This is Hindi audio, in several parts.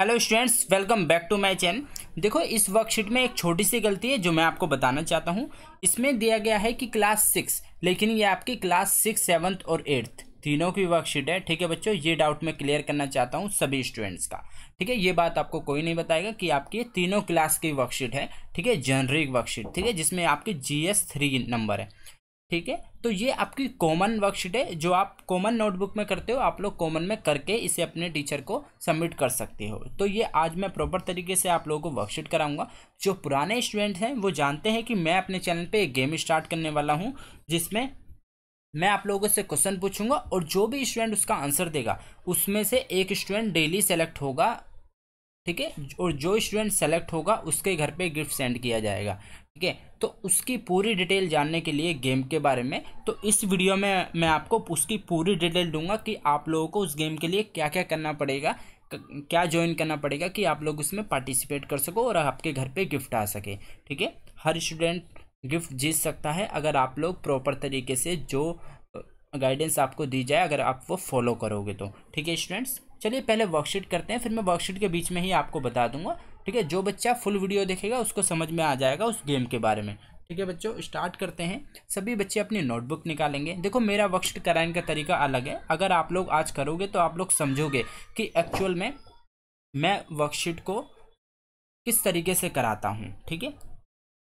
Hello students welcome back to my channel देखो इस वर्कशीट में एक छोटी सी गलती है जो मैं आपको बताना चाहता हूँ इसमें दिया गया है कि क्लास सिक्स लेकिन ये आपकी क्लास सिक्स सेवन्थ और एट्थ तीनों की वर्कशीट है ठीक है बच्चों ये डाउट मैं क्लियर करना चाहता हूँ सभी स्टूडेंट्स का ठीक है ये बात आपको कोई नहीं बताएगा कि आपकी तीनों क्लास की वर्कशीट है ठीक है जनरिक वर्कशीट ठीक है जिसमें आपकी जी एस थ्री नंबर है ठीक है तो ये आपकी कॉमन वर्कशीट है जो आप कॉमन नोटबुक में करते हो आप लोग कॉमन में करके इसे अपने टीचर को सबमिट कर सकते हो तो ये आज मैं प्रॉपर तरीके से आप लोगों को वर्कशीट कराऊंगा जो पुराने स्टूडेंट हैं वो जानते हैं कि मैं अपने चैनल पे एक गेम स्टार्ट करने वाला हूँ जिसमें मैं आप लोगों से क्वेश्चन पूछूंगा और जो भी स्टूडेंट उसका आंसर देगा उसमें से एक स्टूडेंट डेली सेलेक्ट होगा ठीक है और जो स्टूडेंट सेलेक्ट होगा उसके घर पे गिफ्ट सेंड किया जाएगा ठीक है तो उसकी पूरी डिटेल जानने के लिए गेम के बारे में तो इस वीडियो में मैं आपको उसकी पूरी डिटेल दूंगा कि आप लोगों को उस गेम के लिए क्या क्या करना पड़ेगा क्या ज्वाइन करना पड़ेगा कि आप लोग उसमें पार्टिसिपेट कर सको और आपके घर पर गिफ्ट आ सके ठीक है हर स्टूडेंट गिफ्ट जीत सकता है अगर आप लोग प्रॉपर तरीके से जो गाइडेंस आपको दी जाए अगर आप वो फॉलो करोगे तो ठीक है स्टूडेंट्स चलिए पहले वर्कशीट करते हैं फिर मैं वर्कशीट के बीच में ही आपको बता दूंगा ठीक है जो बच्चा फुल वीडियो देखेगा उसको समझ में आ जाएगा उस गेम के बारे में ठीक है बच्चों स्टार्ट करते हैं सभी बच्चे अपनी नोटबुक निकालेंगे देखो मेरा वर्कशीट कराने का तरीका अलग है अगर आप लोग आज करोगे तो आप लोग समझोगे कि एक्चुअल में मैं वर्कशीट को किस तरीके से कराता हूँ ठीक है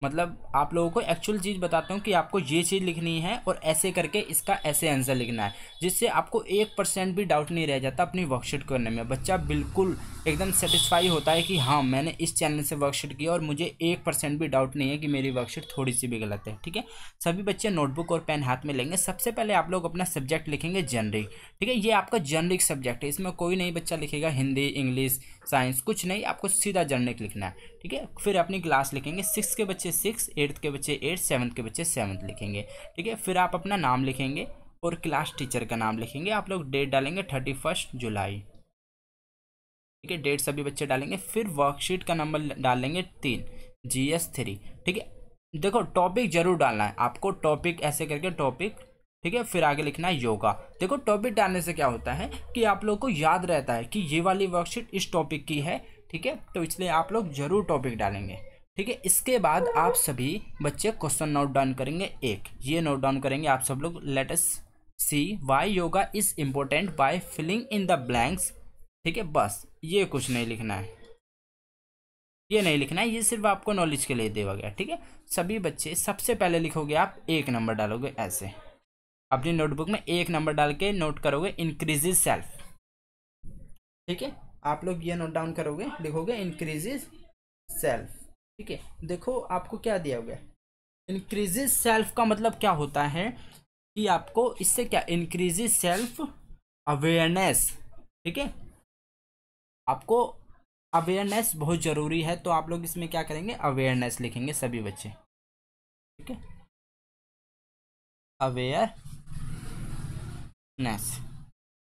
मतलब आप लोगों को एक्चुअल चीज़ बताता हूँ कि आपको ये चीज़ लिखनी है और ऐसे करके इसका ऐसे आंसर लिखना है जिससे आपको एक परसेंट भी डाउट नहीं रह जाता अपनी वर्कशीट करने में बच्चा बिल्कुल एकदम सेटिस्फाई होता है कि हाँ मैंने इस चैनल से वर्कशीट किया और मुझे एक परसेंट भी डाउट नहीं है कि मेरी वर्कशीट थोड़ी सी भी गलत है ठीक है सभी बच्चे नोटबुक और पेन हाथ में लेंगे सबसे पहले आप लोग अपना सब्जेक्ट लिखेंगे जनरिक ठीक है ये आपका जनरिक सब्जेक्ट है इसमें कोई नहीं बच्चा लिखेगा हिंदी इंग्लिश साइंस कुछ नहीं आपको सीधा जनरिक लिखना है ठीक है फिर अपनी क्लास लिखेंगे सिक्स के बच्चे बच्चे सिक्स एट्थ के बच्चे एट सेवन्थ के बच्चे सेवन्थ लिखेंगे ठीक है फिर आप अपना नाम लिखेंगे और क्लास टीचर का नाम लिखेंगे आप लोग डेट डालेंगे थर्टी फर्स्ट जुलाई ठीक है डेट सभी बच्चे डालेंगे फिर वर्कशीट का नंबर डालेंगे तीन जी एस थ्री ठीक है देखो टॉपिक जरूर डालना है आपको टॉपिक ऐसे करके टॉपिक ठीक है फिर आगे लिखना है योगा देखो टॉपिक डालने से क्या होता है कि आप लोग को याद रहता है कि ये वाली वर्कशीट इस टॉपिक की है ठीक है तो इसलिए आप लोग जरूर टॉपिक डालेंगे ठीक है इसके बाद आप सभी बच्चे क्वेश्चन नोट डाउन करेंगे एक ये नोट डाउन करेंगे आप सब लोग let's see why yoga is important by filling in the blanks ठीक है बस ये कुछ नहीं लिखना है ये नहीं लिखना है ये सिर्फ आपको नॉलेज के लिए देवा गया ठीक है सभी बच्चे सबसे पहले लिखोगे आप एक नंबर डालोगे ऐसे अपनी नोटबुक में एक नंबर डाल के नोट करोगे इंक्रीजेज सेल्फ ठीक है आप लोग ये नोट डाउन करोगे लिखोगे इंक्रीजेज सेल्फ ठीक है देखो आपको क्या दिया हुआ है इंक्रीजि सेल्फ का मतलब क्या होता है कि आपको इससे क्या इंक्रीजि सेल्फ अवेयरनेस ठीक है आपको अवेयरनेस बहुत ज़रूरी है तो आप लोग इसमें क्या करेंगे अवेयरनेस लिखेंगे सभी बच्चे ठीक है अवेयरनेस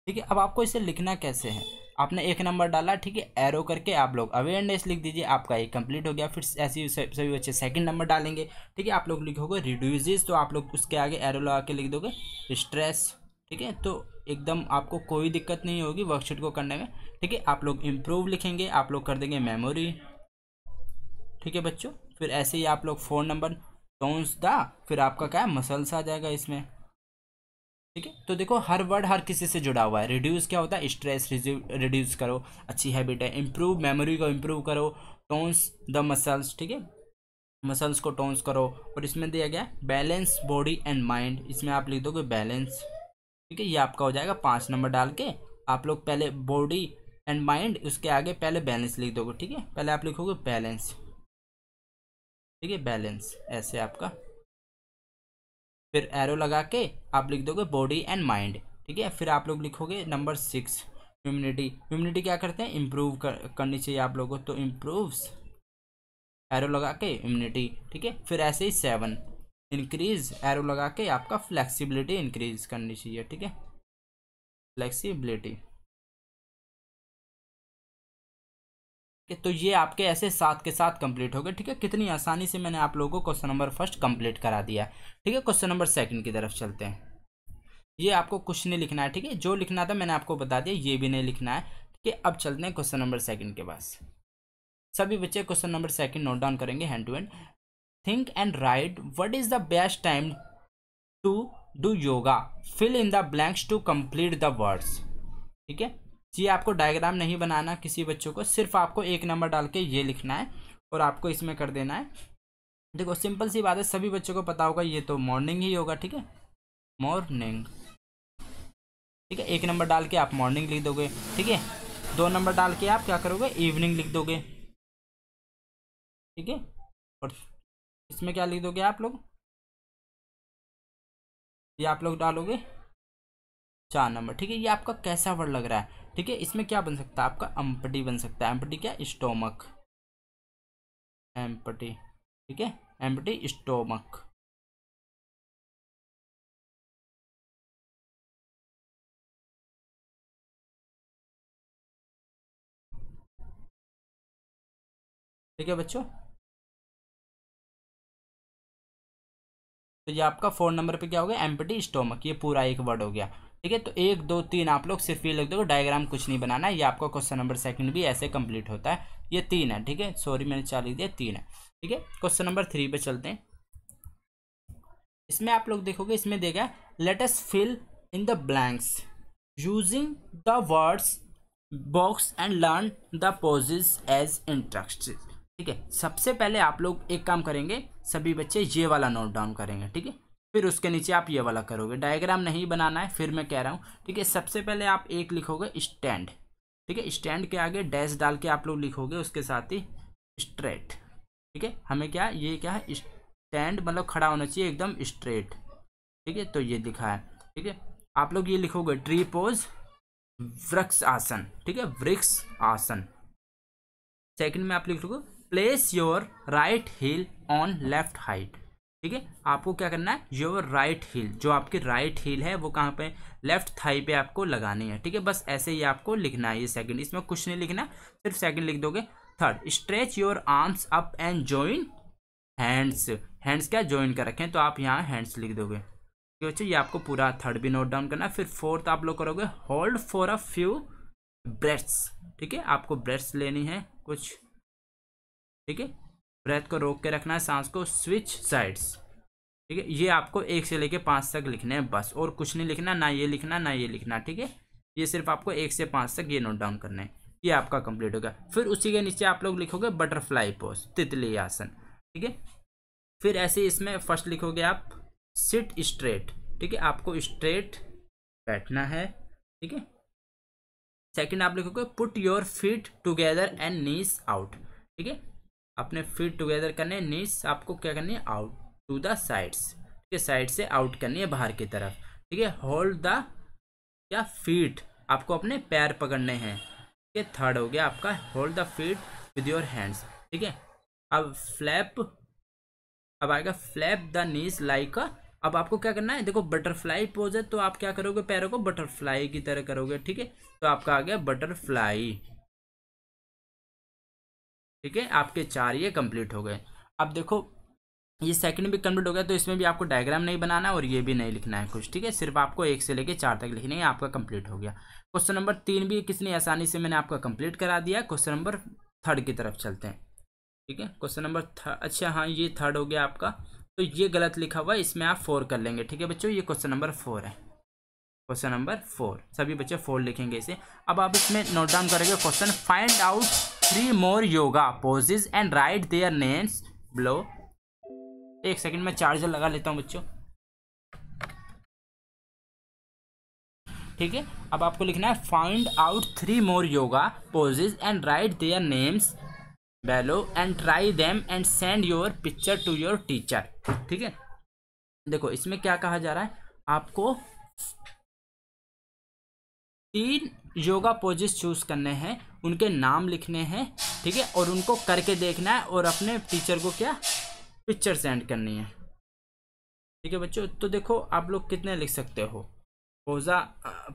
ठीक है अब आपको इसे लिखना कैसे है आपने एक नंबर डाला ठीक है एरो करके आप लोग अवेयरनेस लिख दीजिए आपका ये कंप्लीट हो गया फिर ऐसे ही सभी बच्चे सेकंड नंबर डालेंगे ठीक है आप लोग लिखोगे रिड्यूजेज तो आप लोग उसके आगे एरो लगा के लिख दोगे स्ट्रेस ठीक है तो एकदम आपको कोई दिक्कत नहीं होगी वर्कशीट को करने में ठीक है आप लोग इम्प्रूव लिखेंगे आप लोग कर देंगे मेमोरी ठीक है बच्चों फिर ऐसे ही आप लोग फोन नंबर टोन्स दा फिर आपका क्या है मसल्स आ जाएगा इसमें ठीक है तो देखो हर वर्ड हर किसी से जुड़ा हुआ है रिड्यूस क्या होता है स्ट्रेस रिड्यूस करो अच्छी हैबिट है इम्प्रूव मेमोरी को इम्प्रूव करो टोन्स द मसल्स ठीक है मसल्स को टोन्स करो और इसमें दिया गया बैलेंस बॉडी एंड माइंड इसमें आप लिख दोगे बैलेंस ठीक है ये आपका हो जाएगा पाँच नंबर डाल के आप लोग पहले बॉडी एंड माइंड उसके आगे पहले बैलेंस लिख दोगे ठीक है पहले आप लिखोगे बैलेंस ठीक है बैलेंस ऐसे आपका फिर एरो लगा के आप लिख दोगे बॉडी एंड माइंड ठीक है फिर आप लोग लिखोगे नंबर सिक्स ह्यूमिनिटी ह्यूमिनिटी क्या करते हैं इम्प्रूव कर, करनी चाहिए आप लोगों को तो इम्प्रूव्स एरो लगा के इम्यूनिटी ठीक है फिर ऐसे ही सेवन इंक्रीज एरो लगा के आपका फ्लेक्सिबिलिटी इंक्रीज करनी चाहिए ठीक है फ्लेक्सिबिलिटी तो ये आपके ऐसे सात के साथ कंप्लीट हो गए ठीक है कितनी आसानी से मैंने आप लोगों को क्वेश्चन नंबर फर्स्ट कंप्लीट करा दिया ठीक है क्वेश्चन नंबर सेकंड की तरफ चलते हैं ये आपको कुछ नहीं लिखना है ठीक है जो लिखना था मैंने आपको बता दिया ये भी नहीं लिखना है ठीक है अब चलते हैं क्वेश्चन नंबर सेकंड के पास सभी बच्चे question number second note down करेंगे hand to hand think and write what is the best time to do yoga fill in the blanks to complete the words ठीक है जी आपको डायग्राम नहीं बनाना किसी बच्चों को सिर्फ आपको एक नंबर डाल के ये लिखना है और आपको इसमें कर देना है देखो सिंपल सी बात है सभी बच्चों को पता होगा ये तो मॉर्निंग ही होगा ठीक है मॉर्निंग ठीक है एक नंबर डाल के आप मॉर्निंग लिख दोगे ठीक है दो नंबर डाल के आप क्या करोगे इवनिंग लिख दोगे ठीक है और इसमें क्या लिख दोगे आप लोग ये आप लोग डालोगे चार नंबर ठीक है ये आपका कैसा वर्ड लग रहा है ठीक है इसमें क्या बन सकता है आपका एम्पटी बन सकता है एम्पटी क्या स्टोमक एम्पटी ठीक है एम्पटी स्टोमक ठीक है बच्चों तो ये आपका फोन नंबर पे क्या हो गया एम्पटी स्टोमक ये पूरा एक वर्ड हो गया ठीक है तो एक दो तीन आप लोग सिर्फ ये लिख दो डायग्राम कुछ नहीं बनाना ये आपका क्वेश्चन नंबर सेकंड भी ऐसे कंप्लीट होता है ये तीन है ठीक है सॉरी मैंने चार लिख दिया तीन है ठीक है क्वेश्चन नंबर थ्री पे चलते हैं इसमें आप लोग देखोगे इसमें देखा let's fill in the blanks using the words box and learn the poses as interest ठीक है सबसे पहले आप लोग एक काम करेंगे सभी बच्चे ये वाला नोट डाउन करेंगे ठीक है फिर उसके नीचे आप ये वाला करोगे डायग्राम नहीं बनाना है फिर मैं कह रहा हूँ ठीक है सबसे पहले आप एक लिखोगे स्टैंड ठीक है स्टैंड के आगे डैश डाल के आप लोग लिखोगे उसके साथ ही स्ट्रेट ठीक है हमें क्या ये क्या है स्टैंड मतलब खड़ा होना चाहिए एकदम स्ट्रेट ठीक है तो ये लिखा है ठीक है आप लोग ये लिखोगे ट्री पोज वृक्ष आसन ठीक है वृक्ष आसन सेकंड में आप लिख लोगे place your right heel on left height ठीक है आपको क्या करना है योर राइट हील जो आपकी राइट हील है वो कहाँ पे लेफ्ट थाई पे आपको लगानी है ठीक है बस ऐसे ही आपको लिखना है ये सेकंड इसमें कुछ नहीं लिखना सिर्फ सेकंड लिख दोगे third stretch your arms up and join hands hands क्या ज्वाइन कर रखें तो आप यहाँ हैंड्स लिख दोगे ये आपको पूरा थर्ड भी नोट डाउन करना फिर फोर्थ आप लोग करोगे hold for a few breaths ठीक है आपको ब्रेथ्स लेनी है कुछ ठीक है ब्रेथ को रोक के रखना है सांस को स्विच साइड्स ठीक है ये आपको एक से लेके पाँच तक लिखने हैं बस और कुछ नहीं लिखना ना ये लिखना ना ये लिखना ठीक है ये सिर्फ आपको एक से पाँच तक ये नोट डाउन करना है ये आपका कंप्लीट होगा फिर उसी के नीचे आप लोग लिखोगे बटरफ्लाई पोज तितली आसन ठीक है फिर ऐसे इसमें फर्स्ट लिखोगे आप सिट स्ट्रेट ठीक है आपको स्ट्रेट बैठना है ठीक है सेकंड आप लिखोगे put your feet together and knees out ठीक है अपने फिट टुगेदर करने नीस आपको क्या करनी है आउट टू द साइड्स ठीक है साइड से आउट करनी है बाहर की तरफ ठीक है होल्ड द या फीट आपको अपने पैर पकड़ने हैं ठीक है थर्ड हो गया आपका hold the feet with your hands ठीक है अब फ्लैप अब आएगा फ्लैप द नीस लाइक अब आपको क्या करना है देखो बटरफ्लाई पोज है तो आप क्या करोगे पैरों को बटरफ्लाई की तरह करोगे ठीक है तो आपका आ गया बटरफ्लाई ठीक है आपके चार ये कंप्लीट हो गए अब देखो ये सेकंड भी कंप्लीट हो गया तो इसमें भी आपको डायग्राम नहीं बनाना और ये भी नहीं लिखना है कुछ ठीक है सिर्फ आपको एक से लेके चार तक लिखना है आपका कंप्लीट हो गया क्वेश्चन नंबर तीन भी कितनी आसानी से मैंने आपका कंप्लीट करा दिया क्वेश्चन नंबर थर्ड की तरफ चलते हैं ठीक है क्वेश्चन नंबर अच्छा हाँ ये थर्ड हो गया आपका तो ये गलत लिखा हुआ है इसमें आप फोर कर लेंगे ठीक है बच्चों ये क्वेश्चन नंबर फोर है क्वेश्चन नंबर फोर सभी बच्चे फोर लिखेंगे इसे अब आप इसमें नोट डाउन करेंगे question find out three more yoga poses and write their names below एक सेकंड में चार्जर लगा लेता हूँ बच्चों ठीक है अब आपको लिखना है find out three more yoga poses and write their names below and try them and send your picture to your teacher ठीक है देखो इसमें क्या कहा जा रहा है आपको तीन योगा पोजेस चूज करने हैं उनके नाम लिखने हैं ठीक है और उनको करके देखना है और अपने टीचर को क्या पिक्चर सेंड करनी है ठीक है बच्चों तो देखो आप लोग कितने लिख सकते हो पोजा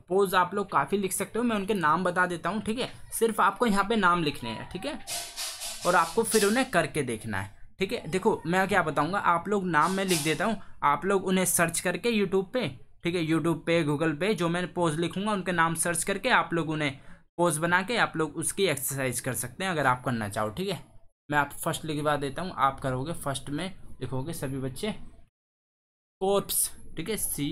पोज आप लोग काफ़ी लिख सकते हो मैं उनके नाम बता देता हूँ ठीक है सिर्फ आपको यहाँ पे नाम लिखने हैं ठीक है थीके? और आपको फिर उन्हें करके देखना है ठीक है देखो मैं क्या बताऊँगा आप लोग नाम मैं लिख देता हूँ आप लोग उन्हें सर्च करके यूट्यूब पर ठीक है यूट्यूब पे गूगल पे जो मैं पोज लिखूंगा उनके नाम सर्च करके आप लोग उन्हें पोज बना के आप लोग उसकी एक्सरसाइज कर सकते हैं अगर आप करना चाहो ठीक है मैं आप फर्स्ट लिखवा देता हूँ आप करोगे फर्स्ट में लिखोगे सभी बच्चे कोर्प्स ठीक है C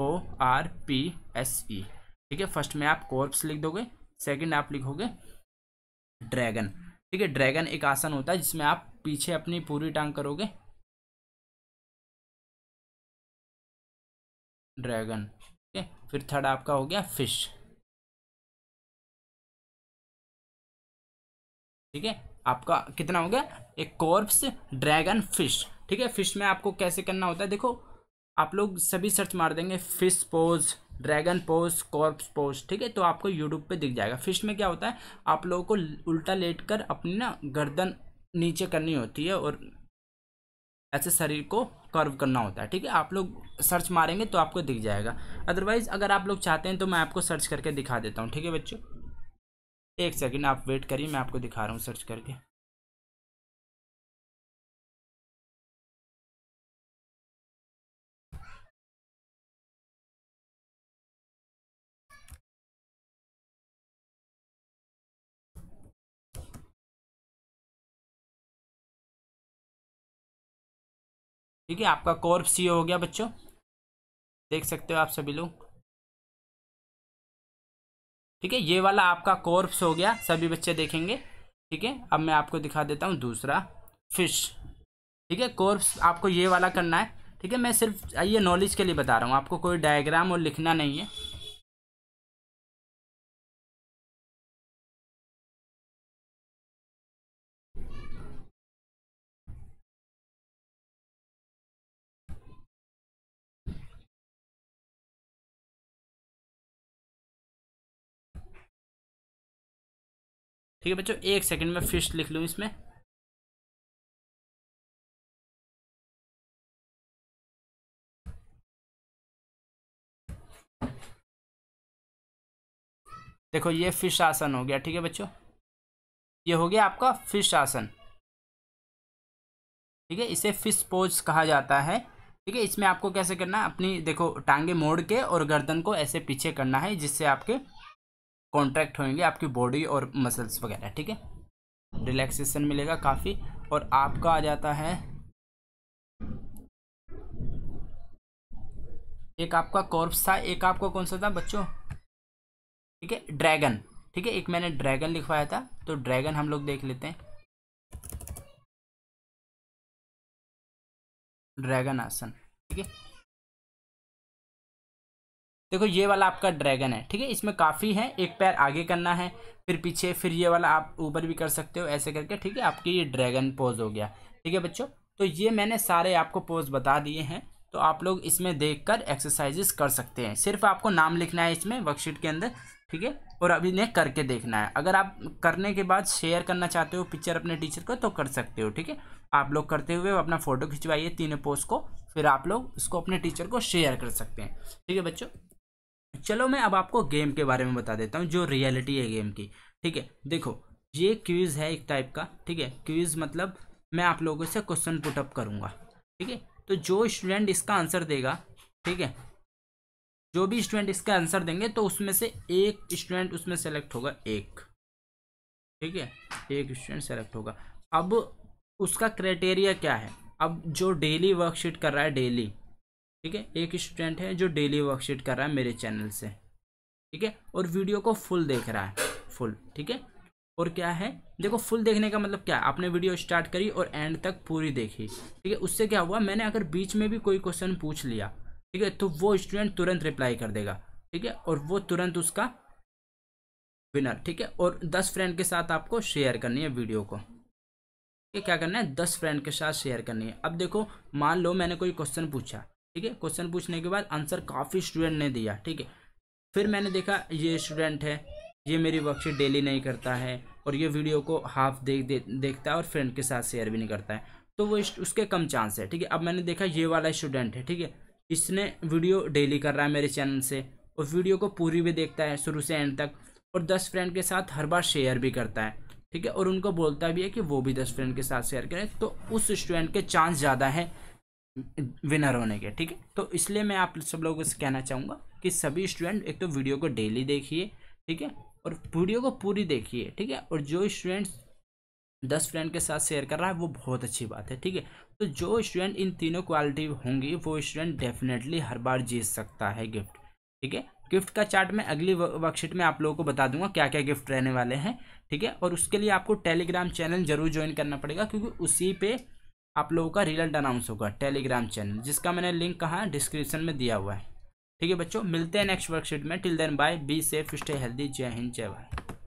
O R P S E ठीक है फर्स्ट में आप कोर्प्स लिख दोगे सेकंड आप लिखोगे ड्रैगन ठीक है ड्रैगन एक आसन होता है जिसमें आप पीछे अपनी पूरी टांग करोगे ड्रैगन ठीक है फिर थर्ड आपका हो गया फिश ठीक है आपका कितना हो गया एक कॉर्प्स ड्रैगन फिश ठीक है फिश में आपको कैसे करना होता है देखो आप लोग सभी सर्च मार देंगे fish pose dragon pose corpse pose ठीक है तो आपको यूट्यूब पे दिख जाएगा फिश में क्या होता है आप लोगों को उल्टा लेट कर अपनी ना गर्दन नीचे करनी होती है और ऐसे शरीर को कर्व करना होता है ठीक है आप लोग सर्च मारेंगे तो आपको दिख जाएगा अदरवाइज़ अगर आप लोग चाहते हैं तो मैं आपको सर्च करके दिखा देता हूँ ठीक है बच्चों एक सेकेंड आप वेट करिए मैं आपको दिखा रहा हूँ सर्च करके ठीक है आपका कॉर्प सी हो गया बच्चों देख सकते हो आप सभी लोग ठीक है ये वाला आपका कॉर्प्स हो गया सभी बच्चे देखेंगे ठीक है अब मैं आपको दिखा देता हूँ दूसरा फिश ठीक है कॉर्प्स आपको ये वाला करना है ठीक है मैं सिर्फ ये नॉलेज के लिए बता रहा हूँ आपको कोई डायग्राम और लिखना नहीं है ठीक है बच्चों एक सेकंड में फिश लिख लूँ इसमें देखो ये फिश आसन हो गया ठीक है बच्चों ये हो गया आपका फिश आसन ठीक है इसे फिश पोज कहा जाता है ठीक है इसमें आपको कैसे करना है अपनी देखो टांगे मोड़ के और गर्दन को ऐसे पीछे करना है जिससे आपके कॉन्ट्रैक्ट होंगे आपकी बॉडी और मसल्स वगैरह ठीक है रिलैक्सेशन मिलेगा काफ़ी और आपका आ जाता है एक आपका कॉर्प्स था एक आपका कौन सा था बच्चों ठीक है ड्रैगन ठीक है एक मैंने ड्रैगन लिखवाया था तो ड्रैगन हम लोग देख लेते हैं ड्रैगन आसन ठीक है देखो ये वाला आपका ड्रैगन है ठीक है इसमें काफ़ी है एक पैर आगे करना है फिर पीछे फिर ये वाला आप ऊपर भी कर सकते हो ऐसे करके ठीक है आपकी ये ड्रैगन पोज हो गया ठीक है बच्चों तो ये मैंने सारे आपको पोज बता दिए हैं तो आप लोग इसमें देखकर एक्सरसाइजेस कर सकते हैं सिर्फ आपको नाम लिखना है इसमें वर्कशीट के अंदर ठीक है और अभी इन्हें करके देखना है अगर आप करने के बाद शेयर करना चाहते हो पिक्चर अपने टीचर को तो कर सकते हो ठीक है आप लोग करते हुए अपना फ़ोटो खिंचवाइए तीनों पोस्ट को फिर आप लोग उसको अपने टीचर को शेयर कर सकते हैं ठीक है बच्चों चलो मैं अब आपको गेम के बारे में बता देता हूँ जो रियलिटी है गेम की ठीक है देखो ये क्यूज़ है एक टाइप का ठीक है क्यूज़ मतलब मैं आप लोगों से क्वेश्चन पुटअप करूँगा ठीक है तो जो स्टूडेंट इसका आंसर देगा ठीक है जो भी स्टूडेंट इसका आंसर देंगे तो उसमें से एक स्टूडेंट उसमें सेलेक्ट होगा एक ठीक है एक स्टूडेंट सेलेक्ट होगा अब उसका क्राइटेरिया क्या है अब जो डेली वर्कशीट कर रहा है डेली ठीक है एक स्टूडेंट है जो डेली वर्कशीट कर रहा है मेरे चैनल से ठीक है और वीडियो को फुल देख रहा है फुल ठीक है और क्या है देखो फुल देखने का मतलब क्या आपने वीडियो स्टार्ट करी और एंड तक पूरी देखी ठीक है उससे क्या हुआ मैंने अगर बीच में भी कोई क्वेश्चन पूछ लिया ठीक है तो वो स्टूडेंट तुरंत रिप्लाई कर देगा ठीक है और वो तुरंत उसका विनर ठीक है और दस फ्रेंड के साथ आपको शेयर करनी है वीडियो को ठीक है क्या करना है दस फ्रेंड के साथ शेयर करनी है अब देखो मान लो मैंने कोई क्वेश्चन पूछा ठीक है क्वेश्चन पूछने के बाद आंसर काफ़ी स्टूडेंट ने दिया ठीक है फिर मैंने देखा ये स्टूडेंट है ये मेरी वर्कशीट डेली नहीं करता है और ये वीडियो को हाफ देख दे, देखता है और फ्रेंड के साथ शेयर भी नहीं करता है तो वो उसके कम चांस है ठीक है अब मैंने देखा ये वाला स्टूडेंट है ठीक है इसने वीडियो डेली कर रहा है मेरे चैनल से और वीडियो को पूरी भी देखता है शुरू से एंड तक और दस फ्रेंड के साथ हर बार शेयर भी करता है ठीक है और उनको बोलता भी है कि वो भी दस फ्रेंड के साथ शेयर करें तो उस स्टूडेंट के चांस ज़्यादा है विनर होने के ठीक है तो इसलिए मैं आप सब लोगों से कहना चाहूँगा कि सभी स्टूडेंट एक तो वीडियो को डेली देखिए ठीक है और वीडियो को पूरी देखिए ठीक है और जो स्टूडेंट्स दस फ्रेंड के साथ शेयर कर रहा है वो बहुत अच्छी बात है ठीक है तो जो स्टूडेंट इन तीनों क्वालिटी होंगी वो स्टूडेंट डेफिनेटली हर बार जीत सकता है गिफ्ट ठीक है गिफ्ट का चार्ट मैं अगली वर्कशीट में आप लोगों को बता दूंगा क्या क्या गिफ्ट रहने वाले हैं ठीक है और उसके लिए आपको टेलीग्राम चैनल जरूर ज्वाइन करना पड़ेगा क्योंकि उसी पर आप लोगों का रिजल्ट अनाउंस होगा टेलीग्राम चैनल जिसका मैंने लिंक कहा डिस्क्रिप्शन में दिया हुआ है ठीक है बच्चों मिलते हैं नेक्स्ट वर्कशीट में till then bye be safe stay healthy जय हिंद जय भारत